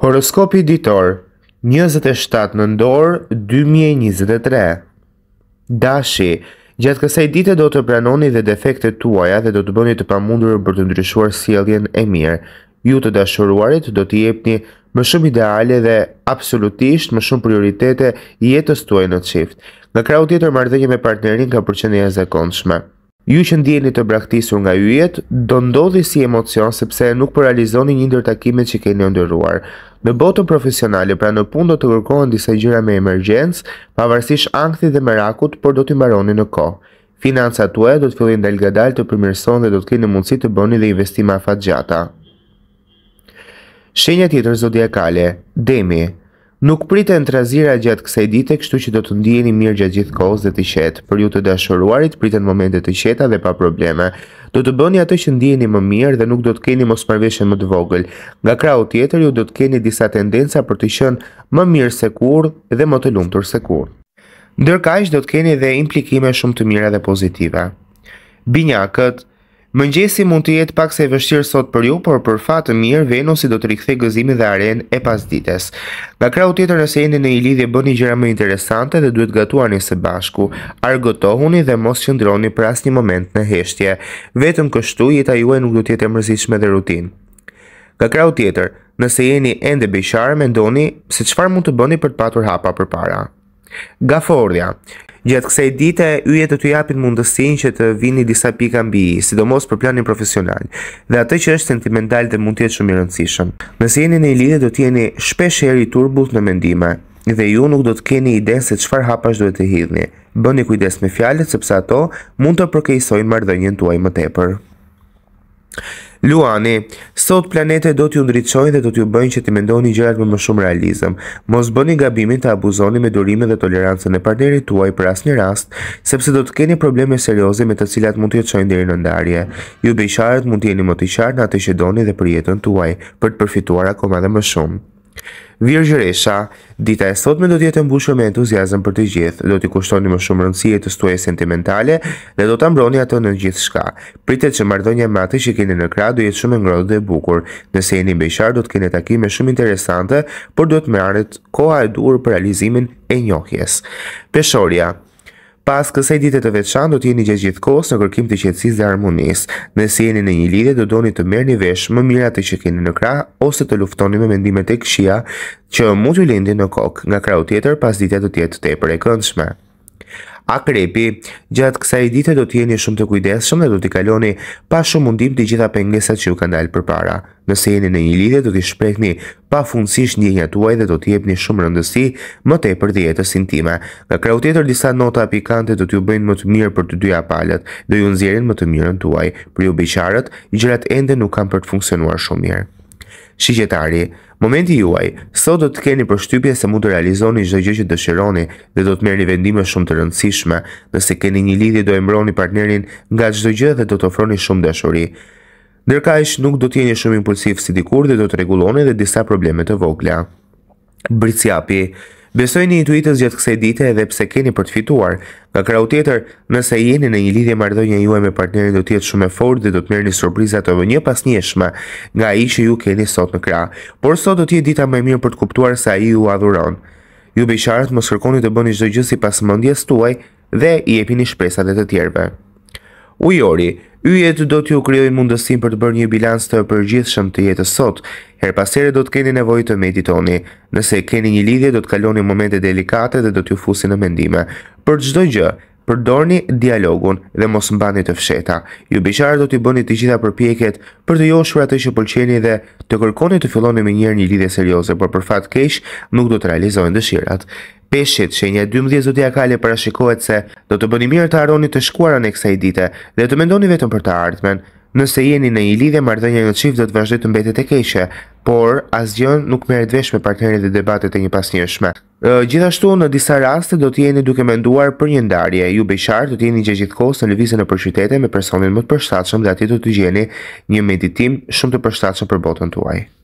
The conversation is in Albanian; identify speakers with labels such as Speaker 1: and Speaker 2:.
Speaker 1: Horoskopi ditor 27 nëndor 2023 Dashi, gjatë kësaj dite do të pranoni dhe defektet tuaja dhe do të bëni të pamundur për të ndryshuar sjelljen e mirë. Ju të dashuruarit do të jepni më shumë ideale dhe absolutisht më shumë prioritete jetës tuaj në çift. Nga krau tjetër marrëdhënia me partnerin ka përqendrim të zekonshme Ju që ndjeni të braktisur nga yjet, do ndodhi si emocion sepse nuk paralizoni një ndër takimet që keni ndërruar. Në botën profesionale, pra në pun do të kërkohen disa gjëra me emergjencë, pavarësisht ankthit dhe merakut, por do t'i mbaroni në kohë. Financat tuaja do të fillojnë dalgadal të përmirësohen dhe do të keni mundësi të bëni dhe investime afatgjata. Shenja tjetër zodiakale, Demi, Nuk pritë e në trazira gjatë kësaj dite, kështu që do të ndijeni mirë gjatë gjithë kohës dhe të shetë. Për ju të dashuruarit, pritë në momente të sheta dhe pa probleme. Do të bëni atë që ndijeni më mirë dhe nuk do të keni mos përveshën më të vogël. Nga krau tjetër, ju do të keni disa tendenca për të shënë më mirë se kur dhe më të lumëtur se kur. Ndërkash, do të keni dhe implikime shumë të mira dhe pozitiva. Binjakët, Mëngjesi mund të jetë pak se vështirë sot për ju, por për fatë të mirë, Venusi do të rikthej gëzimin dhe aren e pas ditës. Nga krau tjetër nëse jeni në i lidhje bëni një gjera më interesante dhe duhet gatuar një se bashku, argotohuni dhe mos qëndroni për asë një moment në heshtje. Vetëm kështu, jeta juaj nuk duhet jetë mërzishme dhe rutin. Nga krau tjetër, nëse jeni ende bisharë, mendoni se qfar mund të bëni për të patur hapa për para. Gaforja, Gjatë kësaj dite, yjet do t'ju japin mundësinë që të vini disa pika mbi, sidomos për planin profesional. Dhe atë që është sentimental dhe mund të jetë shumë i rëndësishëm. Nëse jeni në një lidhje do të jeni shpesh heri turbullt në mendime dhe ju nuk do të keni ide se çfarë hapash duhet të hidhni. Bëni kujdes me fjalët sepse ato mund të përkeqësojnë marrëdhënien tuaj më tepër. Luani, sot planetet do t'ju ndriçojnë dhe do t'ju bëjnë që t'i mendoni gjërat me më shumë realizëm. Mos bëni gabimin të abuzoni me durimin dhe tolerancën e partnerit tuaj për asnjë rast, sepse do të keni probleme serioze me të cilat mund t'ju çojnë deri në ndarje. Ju beqarët mund t'jeni jeni më t'i qarë në atë dhe për jetën tuaj, për të përfituar akoma dhe më shumë. Virgjëresha, dita e sotme do tjetë mbushë me entuziasm për të gjithë, do t'i kushtoni më shumë rëndësie të stuaj sentimentale dhe do t'a mbroni ato në gjithë shka. Pritet që mardonja me atë që keni në kra do jetë shumë ngrodhë dhe bukur, nëse jeni mbishar do t'kene takime shumë interesante, por do t'me arët koha e duur për realizimin e njohjes. Peshoria, Pas kësaj dite të veçantë do të jeni gjatë gjithkohës në kërkim të qetësisë dhe harmonisë. Nëse jeni në një lidhje do doni të merrni vesh më mirë atë që keni në krah ose të luftoni me mendimet e këqija që mund t'ju lindin në kokë. Nga krau tjetër, pas dite do të jetë tepër e këndshme. Akrepi, gjatë kësaj dite do t'jeni shumë të kujdeshëm dhe do t'i kaloni pa shumë mundim të gjitha pengesat që ju kanë dalë për para. Nëse jeni në një lidhe, do t'i shprekni pa funësish një një atuaj dhe do t'i një shumë rëndësi më te për djetës intime. Nga kreu tjetër, disa nota pikante do t'ju bëjnë më të mirë për të dyja palet dhe ju nëzjerin më të mirën tuaj. Për ju bëjqarët, gjërat ende nuk kam për të funksionuar shumë mirë. Shqetari, momenti juaj, sot do të keni përshtypje se mund të realizoni gjithë gjithë që dëshironi dhe do të merë një vendime shumë të rëndësishme, nëse keni një lidi do e mbroni partnerin nga gjithë gjithë dhe do të ofroni shumë dëshuri. Ndërka nuk do t'jeni shumë impulsiv si dikur dhe do të reguloni dhe disa probleme të vogla. Britsjapi Besoj një intuitës gjithë kësaj dite edhe pse keni për të fituar. Nga krau tjetër, nëse jeni në një lidhje marrëdhënie juaj me partnerin do të jetë shumë e fortë dhe do të merrni surpriza të një pasnjeshme nga ai që ju keni sot në krah. Por sot do të jetë dita më e mirë për të kuptuar se ai ju adhuron. Ju bëjqarët mos kërkoni të bëni çdo gjë sipas mendjes tuaj dhe i jepini shpresat e të tjerëve. Ujori, Yjet do t'ju krijojnë mundësinë për të bërë një bilanc të përgjithshëm të jetës sot. Her pasere do të keni nevojë të meditoni. Nëse keni një lidhje do të kaloni momente delikate dhe do t'ju fusin në mendime. Për çdo gjë, përdorni dialogun dhe mos mbani të fsheta. Ju biçar do t'i bëni të gjitha përpjekjet për të joshur atë që pëlqeni dhe të kërkoni të filloni me njëherë një lidhje serioze, por për fat keq nuk do të realizojnë dëshirat. Peshit që një 12 zodiakale parashikohet se do të bëni mirë të aroni të shkuarën e kësaj dite dhe të mendoni vetëm për të ardhmen. Nëse jeni në një lidhje marrëdhënie në çift do të vazhdoni të mbetet e keqe, por asgjën nuk merret dveshme me dhe debatet e një pasnjëshme. Gjithashtu në disa raste do të jeni duke menduar për një ndarje. Ju beqar do të jeni gjatë gjithkohës në lëvizën nëpër qytete me personin më të përshtatshëm dhe ati do të gjeni një meditim shumë të përshtatshëm për botën tuaj.